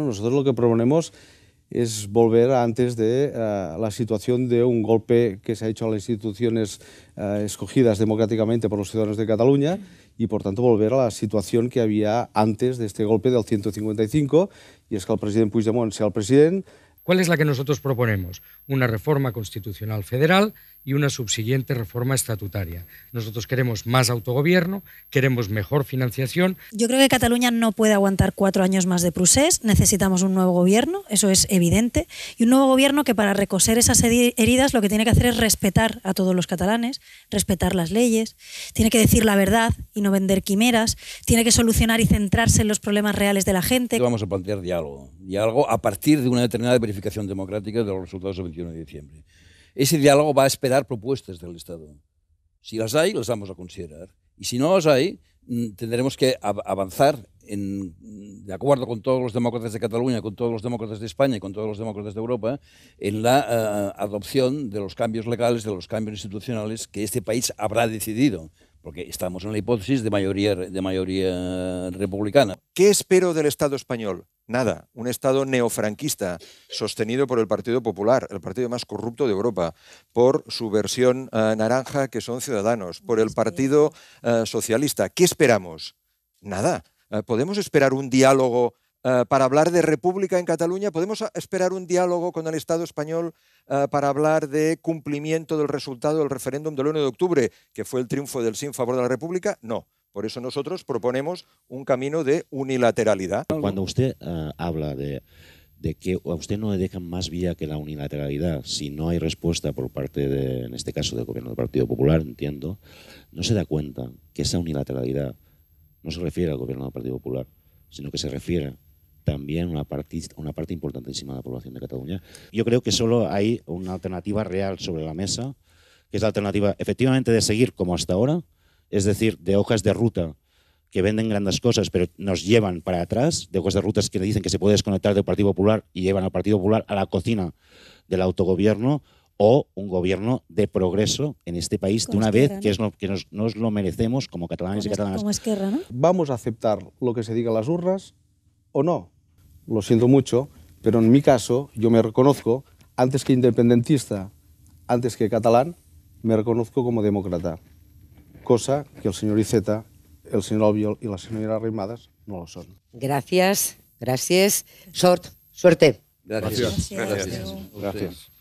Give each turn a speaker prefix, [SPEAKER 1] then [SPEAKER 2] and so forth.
[SPEAKER 1] Nosotros lo que proponemos es volver a antes de uh, la situación de un golpe que se ha hecho a las instituciones uh, escogidas democráticamente por los ciudadanos de Cataluña y, por tanto, volver a la situación que había antes de este golpe del 155, y és que el president Puigdemont sea el president,
[SPEAKER 2] ¿Cuál es la que nosotros proponemos? Una reforma constitucional federal y una subsiguiente reforma estatutaria. Nosotros queremos más autogobierno, queremos mejor financiación.
[SPEAKER 3] Yo creo que Cataluña no puede aguantar cuatro años más de Prusés. Necesitamos un nuevo gobierno, eso es evidente. Y un nuevo gobierno que para recoser esas heridas lo que tiene que hacer es respetar a todos los catalanes, respetar las leyes, tiene que decir la verdad y no vender quimeras, tiene que solucionar y centrarse en los problemas reales de la gente.
[SPEAKER 4] Vamos a plantear diálogo algo a partir de una determinada verificación democrática de los resultados del 21 de diciembre. Ese diálogo va a esperar propuestas del Estado. Si las hay, las vamos a considerar. Y si no las hay, mm, tendremos que avanzar mm, de acuerdo con todos los demócratas de Cataluña, con todos los demócratas de España y con todos los demócratas de Europa, en la eh, adopción de los cambios legales, de los cambios institucionales que este país habrá decidido porque estamos en la hipótesis
[SPEAKER 2] de mayoría, de mayoría republicana. ¿Qué espero del Estado español? Nada, un Estado neofranquista sostenido por el Partido Popular, el partido más corrupto de Europa, por su versión eh, naranja que son Ciudadanos, por el Partido eh, Socialista. ¿Qué esperamos? Nada. Eh, ¿Podemos esperar un diálogo eh, para hablar de República en Cataluña? ¿Podemos esperar un diálogo con el Estado español eh, para hablar de cumplimiento del resultado del referéndum del 1 de octubre, que fue el triunfo del sí en favor de la República? No. Por eso nosotros proponemos un camino de unilateralidad. Cuando
[SPEAKER 5] usted eh, habla de, que a usted no le dejan más vía que la unilateralidad, si no hay respuesta por parte, en este caso, del gobierno del Partido Popular, entiendo, no se da cuenta que esa unilateralidad no se refiere al gobierno del Partido Popular, sino que se refiere también una parte, una parte importantísima de la población de Cataluña. Yo creo que solo hay una alternativa real sobre la mesa, que es la alternativa efectivamente de seguir como hasta ahora, es decir, de hojas de ruta que venden grandes cosas pero nos llevan para atrás, de hojas de rutas que dicen que se puede desconectar del Partido Popular y llevan al Partido Popular a la cocina del autogobierno, o un gobierno de progreso en este país de una vez que, es que nos, lo merecemos como catalanes y
[SPEAKER 3] catalanas.
[SPEAKER 1] Vamos a aceptar lo que se diga las urras o no. lo siento mucho, pero en mi caso yo me reconozco, antes que independentista, antes que catalán, me reconozco como demócrata, cosa que el señor Iceta, el señor Albiol y la señora Arrimadas no lo son.
[SPEAKER 3] Gracias, gracias, sort, suerte.
[SPEAKER 4] Gracias. gracias. gracias. gracias.